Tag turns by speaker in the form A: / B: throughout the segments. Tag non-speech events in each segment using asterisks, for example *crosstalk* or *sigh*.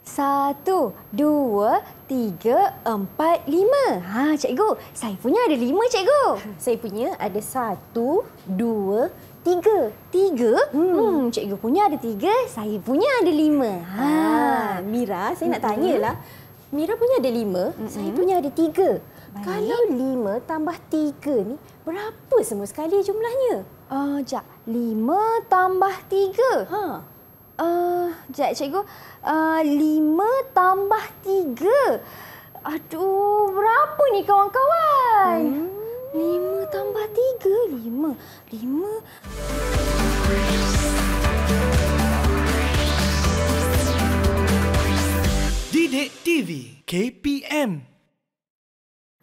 A: Satu, dua, tiga, empat, lima. Ha, cikgu, saya punya ada lima, cikgu. *laughs* Saya punya ada satu, dua, tiga. Tiga? Hmm. hmm, cikgu punya ada tiga, saya punya ada lima. Ha, ah, Mira, saya nak hmm. tanyalah. Mira punya ada lima, hmm. saya punya ada tiga. Baik. Kalau lima tambah tiga ni berapa semua sekali jumlahnya? Ah, uh, jap. Lima tambah tiga. Ha sekejap eh, cikgu. Uh, lima tambah tiga. Aduh, berapa ni kawan-kawan? Hmm. Lima tambah tiga, lima. Lima. Didik TV KPM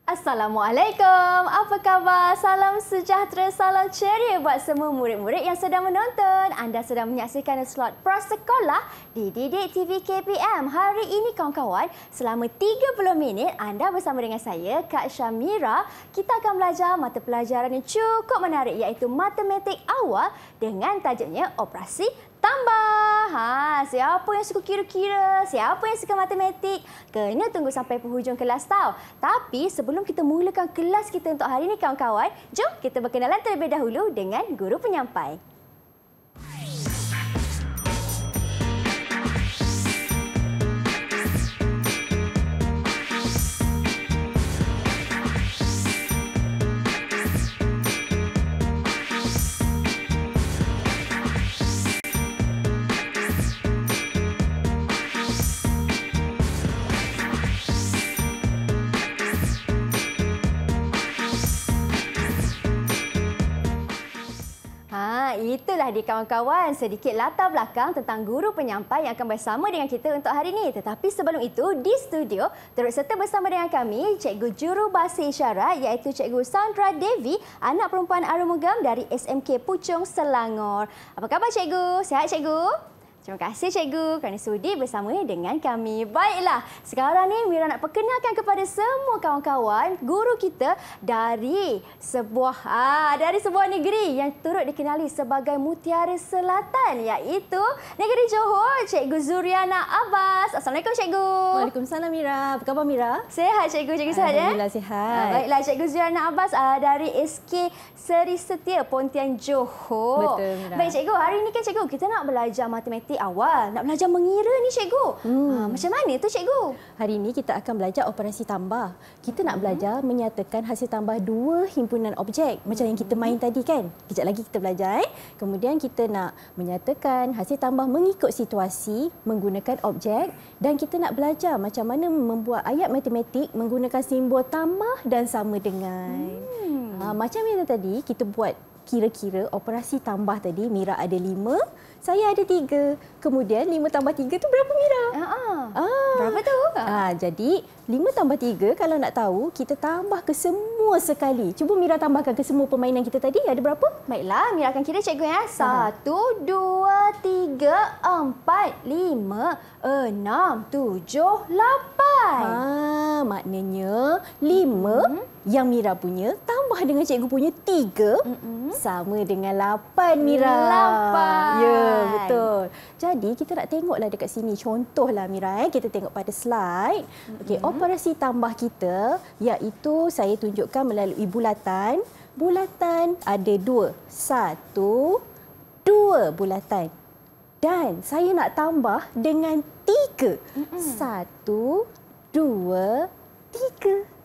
A: Assalamualaikum. Apa khabar? Salam sejahtera, salam ceria buat semua murid-murid yang sedang menonton. Anda sedang menyaksikan slot prasekolah di Didik TV KPM. Hari ini kawan-kawan, selama 30 minit anda bersama dengan saya Kak Shamira. kita akan belajar mata pelajaran yang cukup menarik iaitu matematik awal dengan tajuknya operasi tambah. Ha, siapa yang suka kira-kira? Siapa yang suka matematik? Kena tunggu sampai penghujung kelas tau. Tapi sebelum kita mulakan kelas kita untuk hari ini kawan-kawan, jom kita berkenalan terlebih dahulu dengan guru penyampai. tadi kawan-kawan sedikit latar belakang tentang guru penyampai yang akan bersama dengan kita untuk hari ini. Tetapi sebelum itu di studio terus serta bersama dengan kami Cikgu Juru Bahasa Isyarat iaitu Cikgu Sandra Devi, anak perempuan Arumugam dari SMK Puchong Selangor. Apa khabar Cikgu? Sihat Cikgu? Terima kasih cikgu kerana sudi bersama dengan kami. Baiklah, sekarang ni Mira nak perkenalkan kepada semua kawan-kawan guru kita dari sebuah ah dari sebuah negeri yang turut dikenali sebagai Mutiara Selatan iaitu Negeri Johor, Cikgu Zuriana Abbas. Assalamualaikum cikgu. Waalaikumsalam Mira. Apa khabar Mira? Sehat cikgu, cikgu sehat ya? Alhamdulillah sehat. Ha, baiklah cikgu Zuriana Abbas ah dari SK Seri Setia Pontian Johor. Betul. Mira. Baik cikgu, hari ini kan cikgu kita nak belajar matematik awal nak belajar mengira ni cikgu. Hmm. Ha, macam mana tu cikgu? Hari ini kita akan belajar operasi tambah. Kita nak hmm. belajar menyatakan hasil tambah dua himpunan objek macam yang kita main hmm. tadi kan. Kejap lagi kita belajar eh. Kemudian kita nak menyatakan hasil tambah mengikut situasi menggunakan objek dan kita nak belajar macam mana membuat ayat matematik menggunakan simbol tambah dan sama dengan. Hmm. Ha, macam yang tadi kita buat kira-kira operasi tambah tadi Mira ada lima saya ada tiga. Kemudian lima tambah tiga tu berapa Mira? Ha -ha. Ah. Berapa tu? Ah, jadi lima tambah tiga kalau nak tahu kita tambah ke semua sekali. Cuba Mira tambahkan ke semua permainan kita tadi ada berapa? Baiklah Mira akan kira cikgu ya. Satu, dua, tiga, empat, lima, enam, tujuh, lapan. Ah, maknanya lima. Hmm yang Mira punya tambah dengan cikgu punya tiga mm-hmm. sama dengan lapan Mira. Lapan. Ya, betul. Jadi kita nak tengoklah dekat sini. Contohlah Mira, eh. kita tengok pada slide. Mm-hmm. Okey, operasi tambah kita iaitu saya tunjukkan melalui bulatan. Bulatan ada dua. Satu, dua bulatan. Dan saya nak tambah dengan tiga. Mm-hmm. Satu, dua, tiga.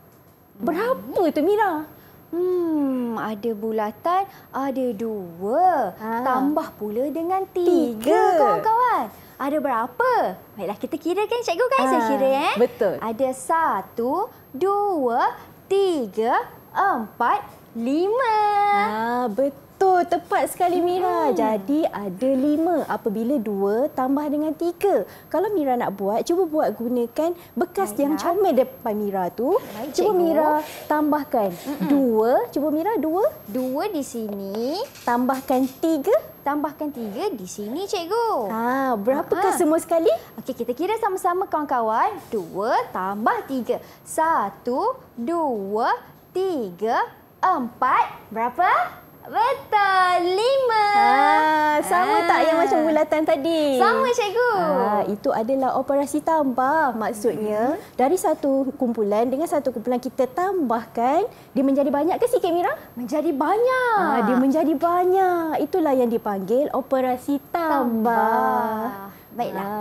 A: Berapa itu Mira? Hmm, ada bulatan, ada dua. Ha. Tambah pula dengan tiga, kawan-kawan. Ada berapa? Baiklah, kita kira kan cikgu kan, Ha. Saya ah, kira ya. Eh? Betul. Ada satu, dua, tiga, empat, lima. Ha, betul. Betul, tepat sekali Mira. Hmm. Jadi ada lima apabila dua tambah dengan tiga. Kalau Mira nak buat, cuba buat gunakan bekas Baiklah. yang comel depan Mira tu. Baik, cuba cikgu. Mira tambahkan hmm. dua. Cuba Mira dua. Dua di sini. Tambahkan tiga. Tambahkan tiga di sini, cikgu. Ha, berapakah ha. Aha. semua sekali? Okey, kita kira sama-sama kawan-kawan. Dua tambah tiga. Satu, dua, tiga, empat. Berapa? Betul, lima. Ha, sama ha. tak yang macam ah. bulatan tadi? Sama, cikgu. Ha, itu adalah operasi tambah maksudnya. Mm -hmm. Dari satu kumpulan dengan satu kumpulan kita tambahkan, dia menjadi banyak ke sikit, Mira? Menjadi banyak. Ha, dia menjadi banyak. Itulah yang dipanggil operasi tambah. tambah. Baiklah. Ha,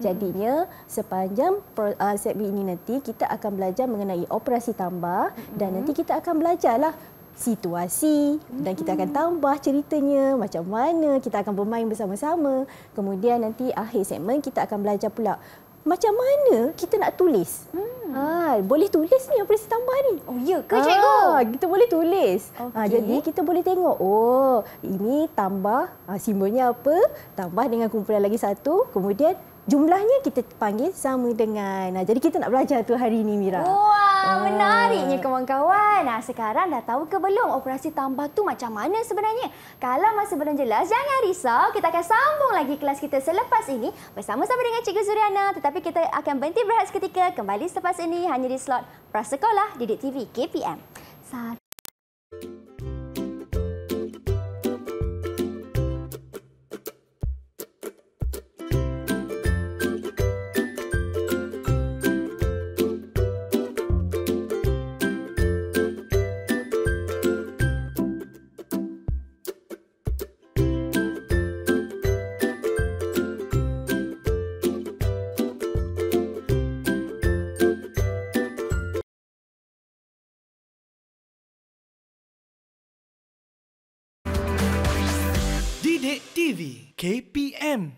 A: jadinya sepanjang uh, set B ini nanti kita akan belajar mengenai operasi tambah mm -hmm. dan mhm. nanti kita akan belajarlah situasi dan kita akan tambah ceritanya macam mana kita akan bermain bersama-sama. Kemudian nanti akhir segmen kita akan belajar pula macam mana kita nak tulis. Hmm. Ha, boleh tulis ni apa yang tambah ni? Oh ya ke ah, cikgu? Ha, kita boleh tulis. Ah, okay. Ha, jadi kita boleh tengok oh ini tambah ah, simbolnya apa? Tambah dengan kumpulan lagi satu kemudian jumlahnya kita panggil sama dengan. Nah, Jadi kita nak belajar tu hari ini Mira. Wah, ah. menariknya kawan-kawan. Nah, sekarang dah tahu ke belum operasi tambah tu macam mana sebenarnya? Kalau masih belum jelas, jangan risau. Kita akan sambung lagi kelas kita selepas ini bersama-sama dengan Cikgu Zuriana. Tetapi kita akan berhenti berehat seketika kembali selepas ini hanya di slot Prasekolah Didik TV KPM. 1 M.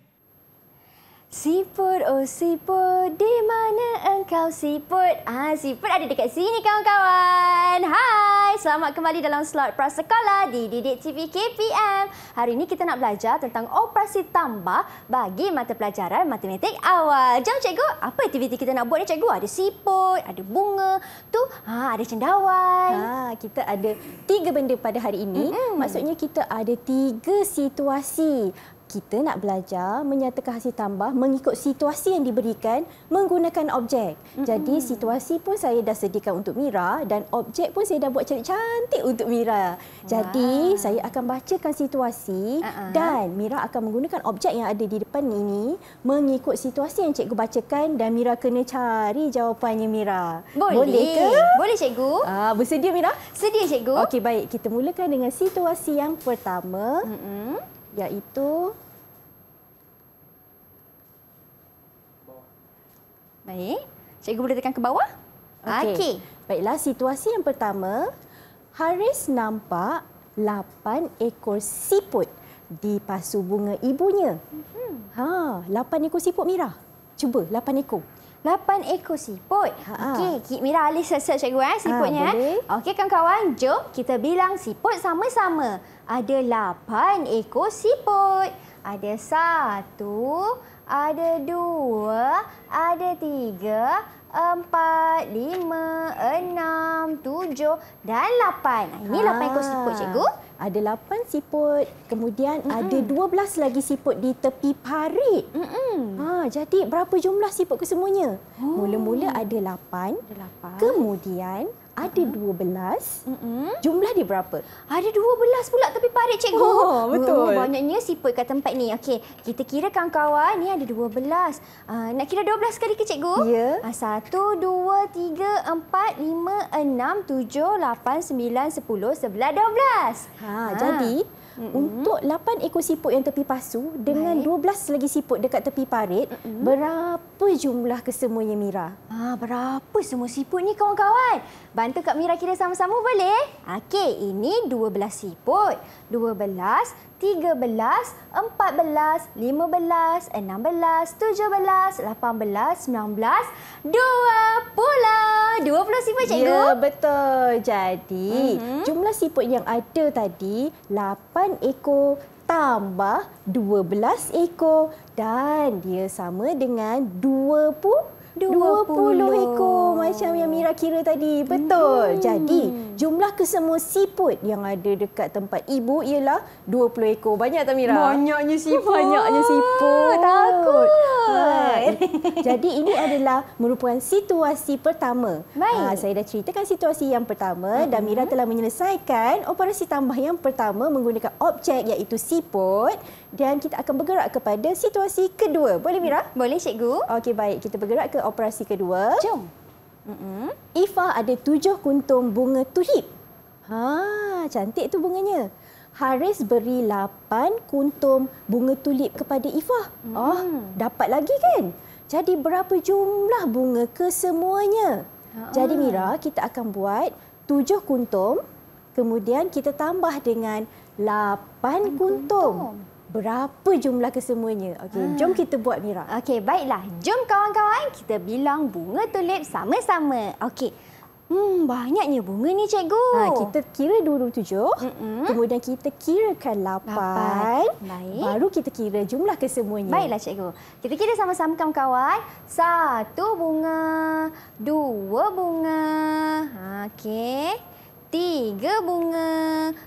A: Siput, oh siput, di mana engkau siput? Ah, siput ada dekat sini kawan-kawan. Hai, selamat kembali dalam slot prasekolah di Didik TV KPM. Hari ini kita nak belajar tentang operasi tambah bagi mata pelajaran matematik awal. Jom cikgu, apa aktiviti kita nak buat ni cikgu? Ada siput, ada bunga, tu ha, ada cendawan. Ha, kita ada tiga benda pada hari ini. Mm-hmm. Maksudnya kita ada tiga situasi kita nak belajar menyatakan hasil tambah mengikut situasi yang diberikan menggunakan objek. Mm -hmm. Jadi situasi pun saya dah sediakan untuk Mira dan objek pun saya dah buat cantik-cantik untuk Mira. Jadi wow. saya akan bacakan situasi uh -huh. dan Mira akan menggunakan objek yang ada di depan ini mengikut situasi yang cikgu bacakan dan Mira kena cari jawapannya Mira. Boleh, Boleh ke? Boleh cikgu. Ah, bersedia Mira? Sedia cikgu. Okey baik, kita mulakan dengan situasi yang pertama. Mm -hmm iaitu Baik. Cikgu boleh tekan ke bawah? Okey. Okay. Baiklah, situasi yang pertama, Haris nampak lapan ekor siput di pasu bunga ibunya. Mm -hmm. Ha, lapan ekor siput Mira. Cuba lapan ekor. Lapan ekor siput. Okey, Kik Mira alih siap-siap cikgu eh, ha, siputnya. Eh. Okey, kawan-kawan. Jom kita bilang siput sama-sama. Ada lapan ekor siput. Ada satu, ada dua, ada tiga, empat, lima, enam, tujuh dan lapan. Ini lapan ha. ekor siput cikgu ada 8 siput, kemudian mm -mm. ada 12 lagi siput di tepi parit. Mm -mm. Ha, jadi berapa jumlah siput kesemuanya? Oh. Mula-mula oh. ada 8. Ada 8. Kemudian ada dua belas. Jumlah dia berapa? Ada dua belas pula tapi parit cikgu. Oh, oh betul. Oh, banyaknya siput kat tempat ni. Okey, kita kira kawan-kawan ni ada dua belas. Uh, nak kira dua belas kali ke cikgu? Ya. Yeah. satu, dua, tiga, empat, lima, enam, tujuh, lapan, sembilan, sepuluh, sebelah dua belas. Ha, Jadi, Mm-hmm. Untuk 8 ekor siput yang tepi pasu dengan Baik. 12 lagi siput dekat tepi parit, mm-hmm. berapa berapa jumlah kesemuanya Mira? Ha, berapa semua siput ni kawan-kawan? Bantu Kak Mira kira sama-sama boleh? Okey, ini 12 siput. 12, 13, 14, 15, 16, 17, 18, 19, 20. 20 siput, ya, cikgu. Ya, betul. Jadi, mm -hmm. jumlah siput yang ada tadi 8 ekor tambah 12 ekor dan dia sama dengan 20 20. 20 ekor macam yang Mira kira tadi. Betul. Hmm. Jadi, Jumlah kesemua siput yang ada dekat tempat ibu ialah 20 ekor. Banyak tak Mira? Banyaknya siput. Banyaknya oh, siput. Takut. *laughs* Jadi ini adalah merupakan situasi pertama. Baik. Ha, saya dah ceritakan situasi yang pertama uh -huh. dan Mira telah menyelesaikan operasi tambah yang pertama menggunakan objek iaitu siput. Dan kita akan bergerak kepada situasi kedua. Boleh Mira? Boleh Cikgu. Okey baik. Kita bergerak ke operasi kedua. Jom. Mm-hmm. Ifa ada tujuh kuntum bunga tulip. Ha, cantik tu bunganya. Haris beri lapan kuntum bunga tulip kepada Ifa. mm Oh, dapat lagi kan? Jadi berapa jumlah bunga kesemuanya? Uh-huh. Jadi Mira, kita akan buat tujuh kuntum. Kemudian kita tambah dengan lapan kuntum. kuntum berapa jumlah kesemuanya. Okey, hmm. jom kita buat Mira. Okey, baiklah. Jom kawan-kawan kita bilang bunga tulip sama-sama. Okey. Hmm, banyaknya bunga ni cikgu. Ha, kita kira 27, mm -mm. kemudian kita kirakan 8, lapan. Baik. baru kita kira jumlah kesemuanya. Baiklah cikgu. Kita kira sama-sama kawan-kawan. Satu bunga, dua bunga. Okey tiga bunga,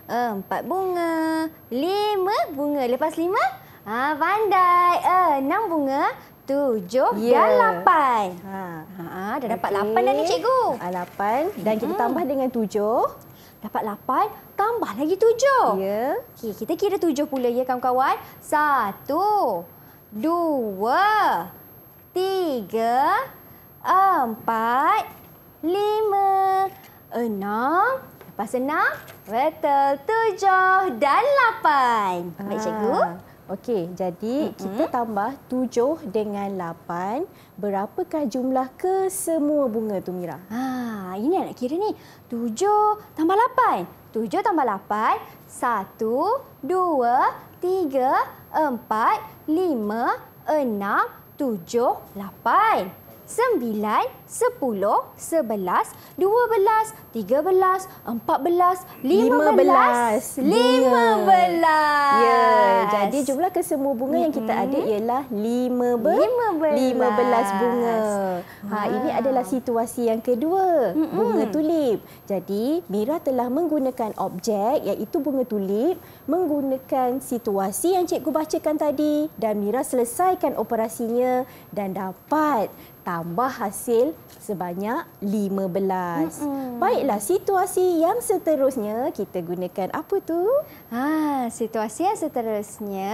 A: eh, empat bunga, lima bunga. Lepas lima, ha, pandai. Eh, enam bunga, tujuh yeah. dan lapan. Ha. Ha, dah dapat okay. lapan dah ni cikgu. Ha, lapan dan kita hmm. tambah dengan tujuh. Dapat lapan, tambah lagi tujuh. Ya. Okay, kita kira tujuh pula ya kawan-kawan. Satu, dua, tiga, empat, lima, enam, Pasal enam? Betul. Tujuh dan lapan. Baik, ah. cikgu. Okey, jadi mm -hmm. kita tambah tujuh dengan lapan. Berapakah jumlah ke semua bunga tu, Mira? Ha, ini nak kira ni. Tujuh tambah lapan. Tujuh tambah lapan. Satu, dua, tiga, empat, lima, enam, tujuh, lapan sembilan, sepuluh, sebelas, dua belas, tiga belas, empat belas, lima belas, lima belas. Ya, jadi jumlah kesemua bunga yang kita ada ialah lima belas bunga. Ha, ha, ini adalah situasi yang kedua, bunga tulip. Jadi, Mira telah menggunakan objek iaitu bunga tulip menggunakan situasi yang cikgu bacakan tadi dan Mira selesaikan operasinya dan dapat tambah hasil sebanyak 15. Mm-mm. Baiklah situasi yang seterusnya kita gunakan apa tu? Ha situasi yang seterusnya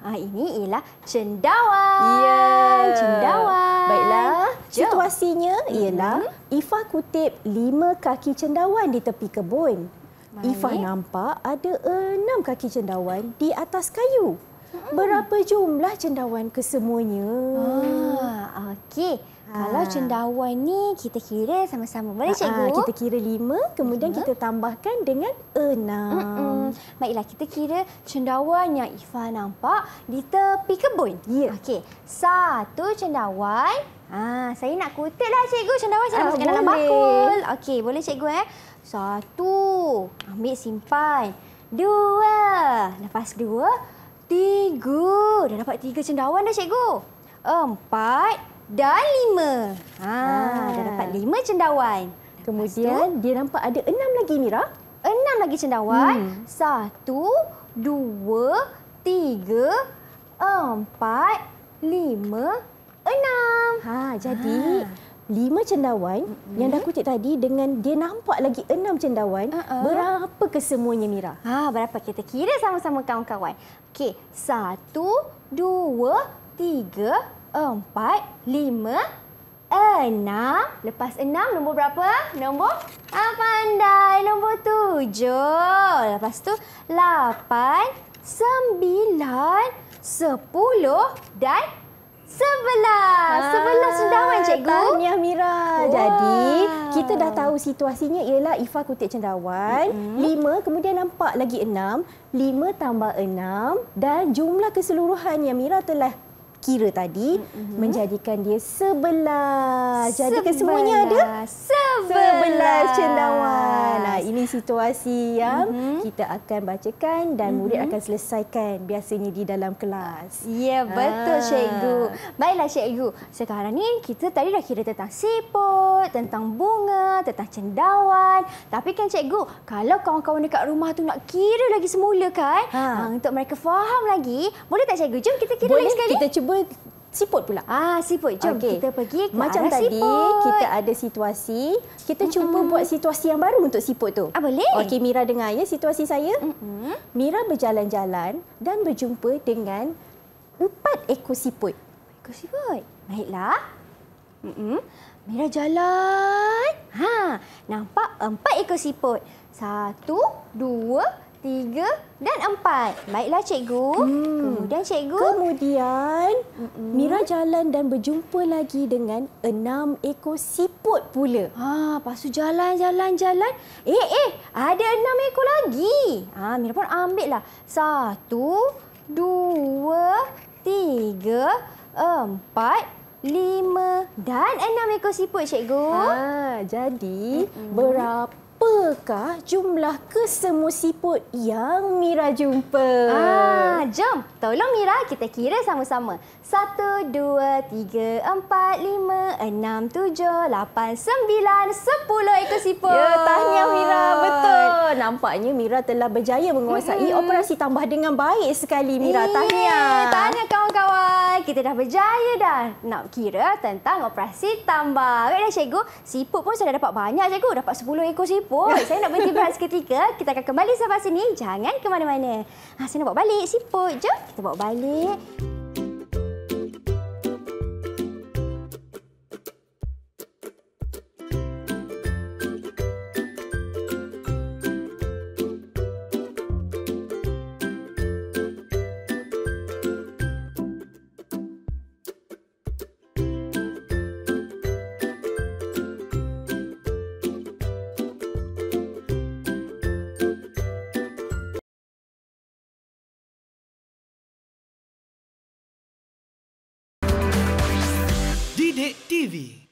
A: ha ini ialah cendawan. Ya, yeah. cendawan. Baiklah, Jom. situasinya ialah mm-hmm. Ifah kutip 5 kaki cendawan di tepi kebun. Baik. nampak ada enam kaki cendawan di atas kayu. Berapa jumlah cendawan kesemuanya? Ha, okey. Ha. Kalau ah. cendawan ni kita kira sama-sama boleh ha, cikgu? Kita kira lima, kemudian lima. kita tambahkan dengan enam. Mm -mm. Baiklah, kita kira cendawan yang Ifa nampak di tepi kebun. Ya. Okey, satu cendawan. Ah, saya nak kutiplah cikgu cendawan saya nak masukkan dalam bakul. Okey, boleh cikgu eh? Satu, ambil simpan. Dua, lepas dua. Tiga. Dah dapat tiga cendawan dah, cikgu. Empat dan lima. Ha, dah dapat ah. lima cendawan. Kemudian, dia nampak ada enam lagi, Mira. Enam lagi cendawan. Hmm. Satu, dua, tiga, empat, lima, enam. Ha, jadi... Ha lima cendawan mm-hmm. yang dah kutip tadi dengan dia nampak lagi enam cendawan uh-uh. berapa kesemuanya Mira? Ha berapa kita kira sama-sama kawan-kawan. Okey, satu, dua, tiga, empat, lima, enam. Lepas enam nombor berapa? Nombor apa ah, anda? Nombor tujuh. Lepas tu lapan, sembilan, sepuluh dan Sebelas! Sebelas cendawan, ah, cikgu. Tahniah, Mira. Wah. Jadi, kita dah tahu situasinya ialah Ifah kutip cendawan. Lima, mm -hmm. kemudian nampak lagi enam. Lima tambah enam. Dan jumlah keseluruhan yang Mira telah kira tadi mm-hmm. menjadikan dia sebelah. Jadi Jadikan semuanya ada sebelah, sebelah cendawan. Nah, ini situasi yang mm-hmm. kita akan bacakan dan mm-hmm. murid akan selesaikan biasanya di dalam kelas. Ya, yeah, betul ah. cikgu. Baiklah cikgu. Sekarang ni kita tadi dah kira tentang sipo, rambut, tentang bunga, tentang cendawan. Tapi kan cikgu, kalau kawan-kawan dekat rumah tu nak kira lagi semula kan, ha. Ha, untuk mereka faham lagi, boleh tak cikgu? Jom kita kira boleh. lagi sekali. Kita cuba siput pula. Ah, siput. Jom okay. kita pergi ke Macam arah tadi, siput. kita ada situasi. Kita mm -hmm. cuba buat situasi yang baru untuk siput tu. Ah, boleh. Okey, Mira dengar ya situasi saya. Mm -hmm. Mira berjalan-jalan dan berjumpa dengan empat ekor siput. Ekor siput. Baiklah. Mm -hmm. Mira jalan. Ha, nampak empat ekor siput. Satu, dua, tiga dan empat. Baiklah cikgu. Hmm. Kemudian cikgu. Kemudian Mm-mm. Mira jalan dan berjumpa lagi dengan enam ekor siput pula. Ha, pasu jalan jalan jalan. Eh eh, ada enam ekor lagi. Ha, Mira pun ambil lah. Satu, dua, tiga, empat, lima dan enam ekor siput, cikgu. Ha, jadi, hmm. berapa? Apakah jumlah kesemua siput yang Mira jumpa? Ah, jom, tolong Mira kita kira sama-sama. Satu, dua, tiga, empat, lima, enam, tujuh, lapan, sembilan, sepuluh ekor siput. Ya, tahniah Mira. Betul. Nampaknya Mira telah berjaya menguasai hmm. operasi tambah dengan baik sekali Mira. Tahniah. Tahniah kawan-kawan. Kita dah berjaya dah nak kira tentang operasi tambah. Baiklah right, cikgu, siput pun sudah dapat banyak cikgu. Dapat sepuluh ekor siput. *laughs* saya nak berhenti berhenti seketika. Kita akan kembali selepas sini. Jangan ke mana-mana. Ah, saya nak bawa balik siput. Jom kita bawa balik. Hmm.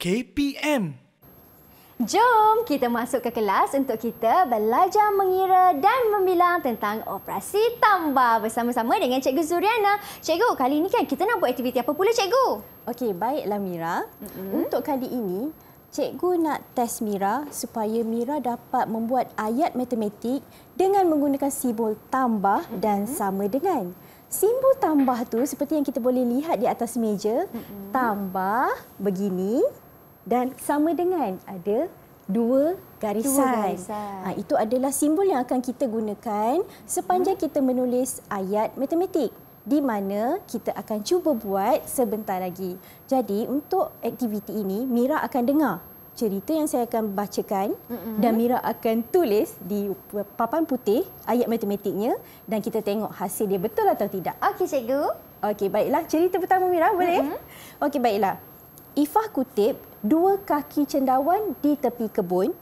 A: KPM. Jom kita masuk ke kelas untuk kita belajar mengira dan membilang tentang operasi tambah bersama-sama dengan Cikgu Zuriana. Cikgu, kali ini kan kita nak buat aktiviti apa pula, Cikgu? Okey, baiklah Mira. Mm-hmm. Untuk kali ini, Cikgu nak test Mira supaya Mira dapat membuat ayat matematik dengan menggunakan simbol tambah mm-hmm. dan sama dengan. Simbol tambah tu seperti yang kita boleh lihat di atas meja, mm-hmm. tambah begini, dan sama dengan ada dua garisan. Dua garisan. Ha, itu adalah simbol yang akan kita gunakan sepanjang hmm. kita menulis ayat matematik di mana kita akan cuba buat sebentar lagi. Jadi untuk aktiviti ini Mira akan dengar cerita yang saya akan bacakan mm-hmm. dan Mira akan tulis di papan putih ayat matematiknya dan kita tengok hasil dia betul atau tidak. Okey cikgu. Okey baiklah cerita pertama Mira boleh? Mm-hmm. Okey baiklah. Ifah kutip dua kaki cendawan di tepi kebun.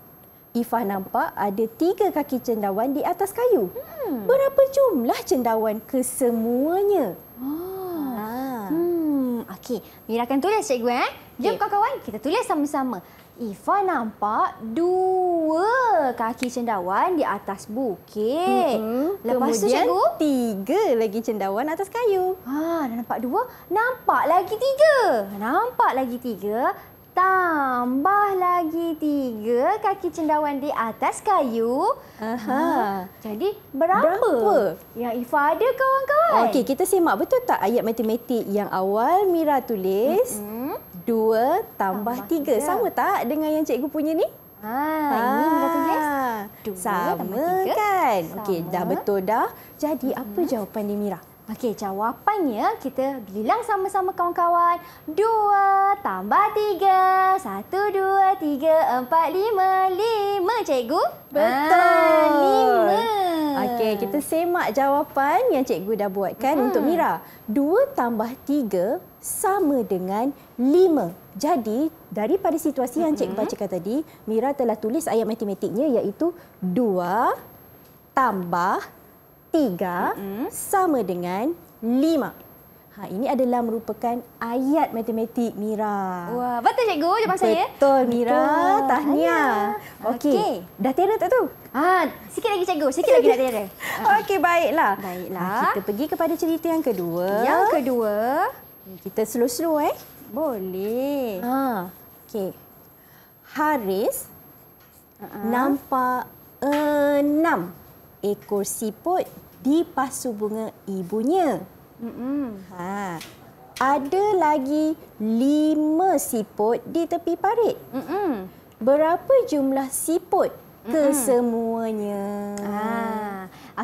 A: Ifah nampak ada tiga kaki cendawan di atas kayu. Hmm. Berapa jumlah cendawan kesemuanya? Oh. Ha. Hmm. Okey, Mira akan tulis cikgu. Eh? Jom kawan-kawan, kita tulis sama-sama. Ifah nampak dua kaki cendawan di atas bukit. Mm -hmm. Lepas Kemudian tu, cikgu, tiga lagi cendawan atas kayu. Ha, dah nampak dua, nampak lagi tiga. Nampak lagi tiga. Tambah lagi tiga kaki cendawan di atas kayu. Aha. Ha. Jadi berapa, berapa? yang Ifa ada kawan-kawan? Okey, kita simak betul tak ayat matematik yang awal Mira tulis? Mm -hmm. Dua tambah, tambah tiga. tiga. Sama tak dengan yang cikgu punya ni? Ha, ini Mira tulis. Ah, Dua Sama tambah tiga. kan? Okey, dah betul dah. Jadi mm apa jawapan di Mira? Okey, jawapannya kita bilang sama-sama kawan-kawan. Dua tambah tiga. Satu, dua, tiga, empat, lima, lima, cikgu. Betul. Ah, lima. Okey, kita semak jawapan yang cikgu dah buatkan hmm. untuk Mira. Dua tambah tiga sama dengan lima. Jadi, daripada situasi yang cikgu hmm. bacakan tadi, Mira telah tulis ayat matematiknya iaitu dua tambah tiga mm-hmm. sama dengan lima. Ha, ini adalah merupakan ayat matematik, Mira. Wah, betul cikgu jawapan saya. Betul, Mira. Betul. Tahniah. Okey. Okay. Dah tera tak tu? Ha, sikit lagi cikgu, sikit lagi dah tera. *laughs* Okey, baiklah. Ha, baiklah. Ha, kita pergi kepada cerita yang kedua. Yang kedua. Ya, kita slow-slow eh. Boleh. Ha. Okey. Haris uh-huh. nampak enam ekor siput di pasu bunga ibunya. Ha. Ada lagi lima siput di tepi parit. Mm-mm. Berapa jumlah siput kesemuanya? Ha.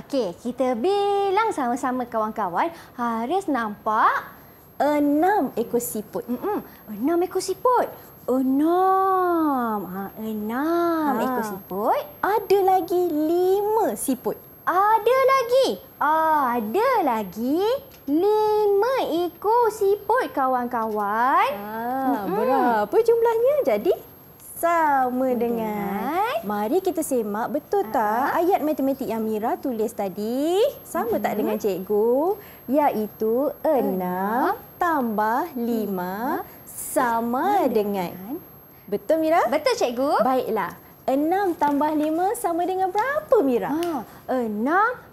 A: Okey, kita bilang sama-sama kawan-kawan. Haris nampak enam ekor siput. Mm-mm. Enam ekor siput. Enam. Ha, enam ha. ekor siput. Ada lagi lima siput. Ada lagi. Ada lagi lima ekor siput kawan-kawan. Ah, berapa jumlahnya? Jadi sama dengan. dengan. Mari kita semak betul tak ah. ayat matematik yang Mira tulis tadi? Sama -hmm. tak dengan cikgu? Iaitu enam tambah lima sama dengan. dengan. Betul Mira? Betul cikgu. Baiklah. Enam tambah lima sama dengan berapa, Mira? Ha. Ah. 6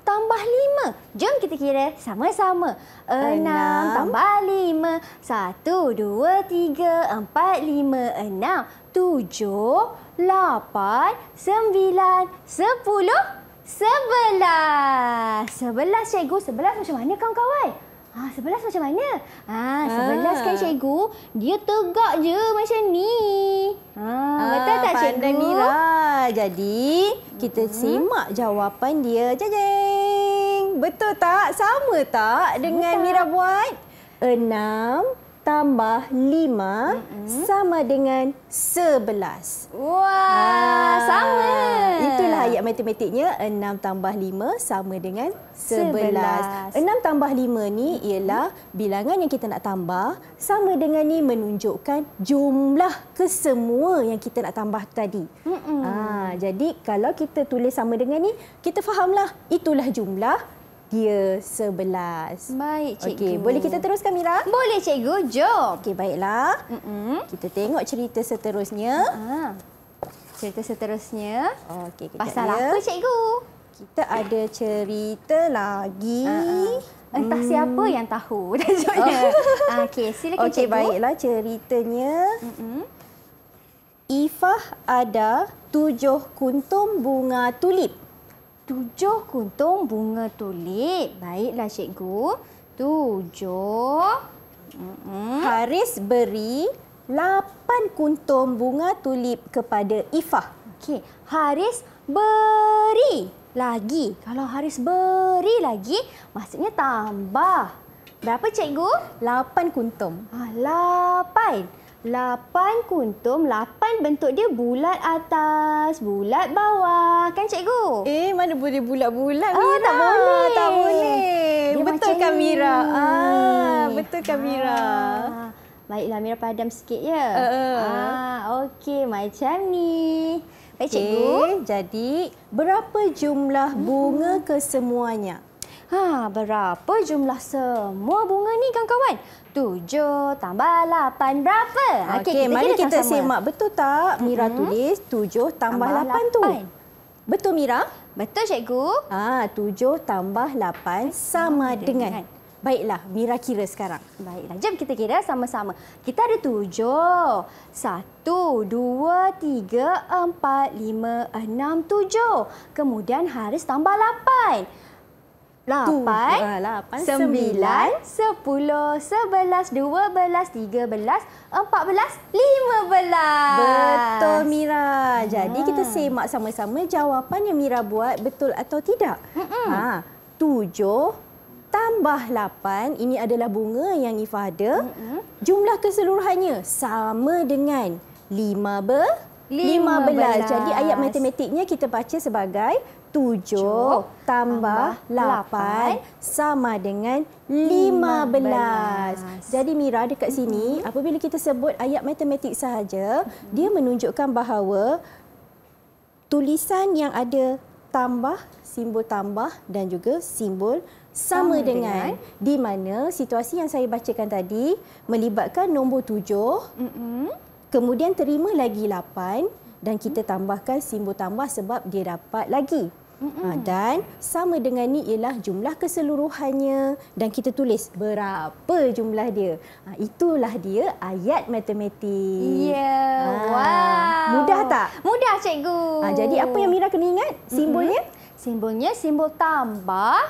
A: tambah lima. Jom kita kira sama-sama. Enam 6 tambah lima satu dua tiga empat lima enam tujuh lapan sembilan sepuluh sebelas sebelas cikgu. sebelas macam mana, kawan-kawan? Ha, sebelas macam mana? Ha, sebelas ha. kan cikgu, dia tegak je macam ni. Ha, ha betul tak pandai cikgu? Pandai Mira. Lah. Jadi, kita hmm. simak jawapan dia. jeng Betul tak? Sama tak Sama dengan tak? Mira buat? Enam, tambah 5 mm -hmm. sama dengan 11. Wah, ha. sama. Itulah ayat matematiknya. 6 tambah 5 sama dengan 11. 6 tambah 5 ni ialah bilangan yang kita nak tambah sama dengan ni menunjukkan jumlah kesemua yang kita nak tambah tadi. Mm -hmm. ha. Jadi kalau kita tulis sama dengan ni, kita fahamlah itulah jumlah tier 11. Baik, cikgu. Okey, boleh kita teruskan Mira? Boleh, cikgu. Jom. Okey, baiklah. Mm-mm. Kita tengok cerita seterusnya. Ha. Cerita seterusnya. Okey, kita. Pasal dia. Ya. apa, cikgu? Kita ada cerita lagi. Uh-uh. Entah hmm. siapa yang tahu. *laughs* Oh. Okey, silakan okay, cikgu. Okey, baiklah ceritanya. Mm-mm. Ifah ada tujuh kuntum bunga tulip. Tujuh kuntum bunga tulip. Baiklah, cikgu. Tujuh. Mm-mm. Haris beri lapan kuntum bunga tulip kepada Ifah. Okey. Haris beri lagi. Kalau Haris beri lagi, maksudnya tambah. Berapa, cikgu? Lapan kuntum. Ha, lapan. Lapan. Lapan kuntum, lapan bentuk dia bulat atas, bulat bawah. Kan cikgu? Eh, mana boleh bulat-bulat ah, Mira? Oh, tak boleh. Tak boleh. Dia betul kan Mira? Ah, betul kan Mira? Ah. Baiklah, Mira padam sikit ya. Uh, uh. Ah, Okey, macam ni. Baik, okay, cikgu. Eh, jadi, berapa jumlah bunga hmm. kesemuanya? Ha, berapa jumlah semua bunga ni kawan-kawan? 7 tambah 8 berapa? Ah, Okey, okay, mari kita sama semak betul tak Mira mm -hmm. tulis 7 tambah, tambah 8, tu. Betul Mira? Betul cikgu. Ah, ha, 7 tambah 8 sama dengan. dengan. Kan? Baiklah, Mira kira sekarang. Baiklah, jom kita kira sama-sama. Kita ada 7. 1, 2, 3, 4, 5, 6, 7. Kemudian harus tambah 8. 8. Lapan, sembilan, sepuluh, sebelas, dua belas, tiga belas, empat belas, lima belas. Betul Mira. Jadi kita hmm. semak sama-sama jawapan yang Mira buat betul atau tidak. Hmm ha, tujuh tambah lapan, ini adalah bunga yang Ifah ada. Jumlah keseluruhannya sama dengan lima belas. 15. 15. Jadi ayat matematiknya kita baca sebagai tujuh tambah lapan sama dengan lima belas. Jadi Mira dekat sini apabila kita sebut ayat matematik sahaja, dia menunjukkan bahawa tulisan yang ada tambah, simbol tambah dan juga simbol sama, sama dengan, dengan di mana situasi yang saya bacakan tadi melibatkan nombor tujuh, kemudian terima lagi lapan dan kita tambahkan simbol tambah sebab dia dapat lagi. Mm-hmm. Dan sama dengan ni ialah jumlah keseluruhannya dan kita tulis berapa jumlah dia. Ah, itulah dia ayat matematik. Ya. Yeah. Wow. Mudah tak? Mudah cikgu. Ah, jadi apa yang Mira kena ingat simbolnya? Mm-hmm. Simbolnya simbol tambah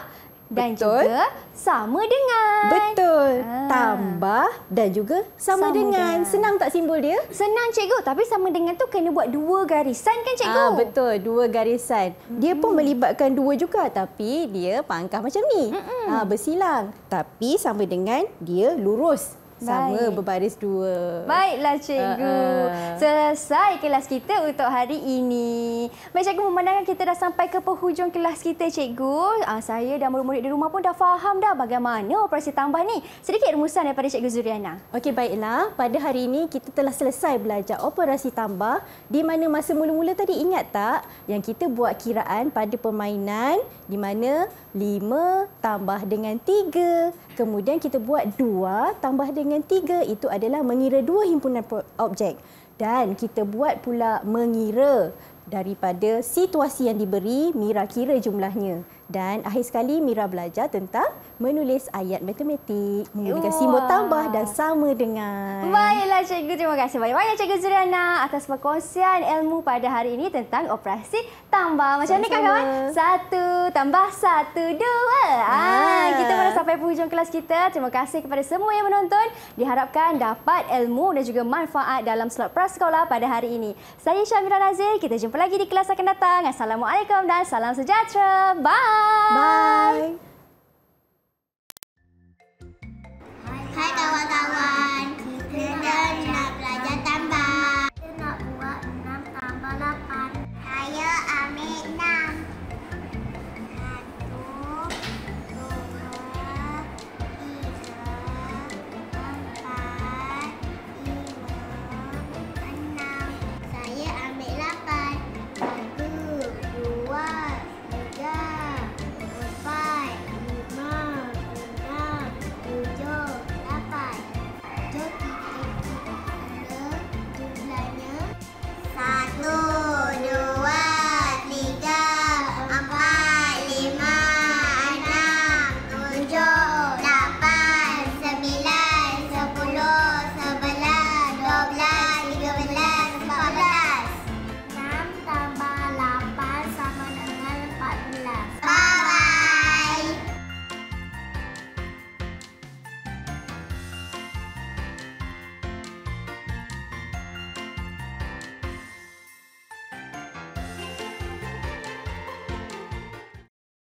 A: dan Betul. juga sama dengan. Betul. Ha. Tambah dan juga sama, sama dengan. dengan. Senang tak simbol dia? Senang cikgu, tapi sama dengan tu kena buat dua garisan kan cikgu? Ah betul, dua garisan. Dia hmm. pun melibatkan dua juga tapi dia pangkah macam ni. Hmm. Ah bersilang, tapi sama dengan dia lurus sama Baik. berbaris dua. Baiklah cikgu. Uh-uh. Selesai kelas kita untuk hari ini. Baik cikgu memandangkan kita dah sampai ke penghujung kelas kita cikgu. Uh, saya dan murid-murid di rumah pun dah faham dah bagaimana operasi tambah ni. Sedikit rumusan daripada cikgu Zuriana. Okey baiklah. Pada hari ini kita telah selesai belajar operasi tambah di mana masa mula-mula tadi ingat tak yang kita buat kiraan pada permainan di mana 5 tambah dengan 3 Kemudian kita buat dua tambah dengan tiga itu adalah mengira dua himpunan objek. Dan kita buat pula mengira daripada situasi yang diberi, Mira kira jumlahnya. Dan akhir sekali Mira belajar tentang menulis ayat matematik, menggunakan simbol tambah dan sama dengan. Baiklah cikgu, terima kasih banyak-banyak cikgu Zuriana atas perkongsian ilmu pada hari ini tentang operasi tambah. Macam ni kawan-kawan? Satu tambah satu, dua. Ah, ah. kita mula sampai hujung kelas kita. Terima kasih kepada semua yang menonton. Diharapkan dapat ilmu dan juga manfaat dalam slot prasekolah pada hari ini. Saya Syamira Nazir, kita jumpa lagi di kelas akan datang. Assalamualaikum dan salam sejahtera. Bye. Bye. 大王，大王。